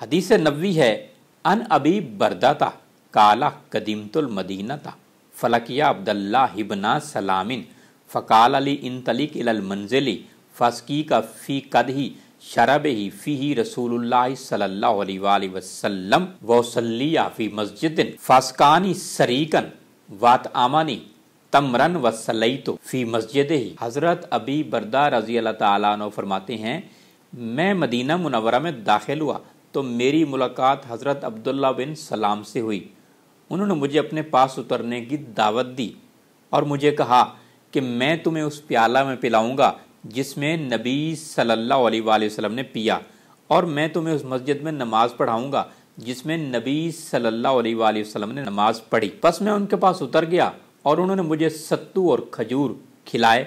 حدیث نبوی ہے ان ابی برداتا کالا قدیمت المدینہ المدینتا فلکیا فقال علی المنزلی فسکی کا فی ہی شرب ہی فی رسول اللہ صلی اللہ علیہ وآلہ وسلم فی مسجد فاسکانی سریکن وات آمانی تمرن و فی مسجد ہی حضرت ابی بردہ رضی اللہ تعالیٰ عنہ فرماتے ہیں میں مدینہ منورہ میں داخل ہوا تو میری ملاقات حضرت عبداللہ بن سلام سے ہوئی انہوں نے مجھے اپنے پاس اترنے کی دعوت دی اور مجھے کہا کہ میں تمہیں اس پیالہ میں پلاؤں گا جس میں نبی صلی اللہ علیہ وآلہ وسلم نے پیا اور میں تمہیں اس مسجد میں نماز پڑھاؤں گا جس میں نبی صلی اللہ علیہ وآلہ وسلم نے نماز پڑھی بس میں ان کے پاس اتر گیا اور انہوں نے مجھے ستو اور کھجور کھلائے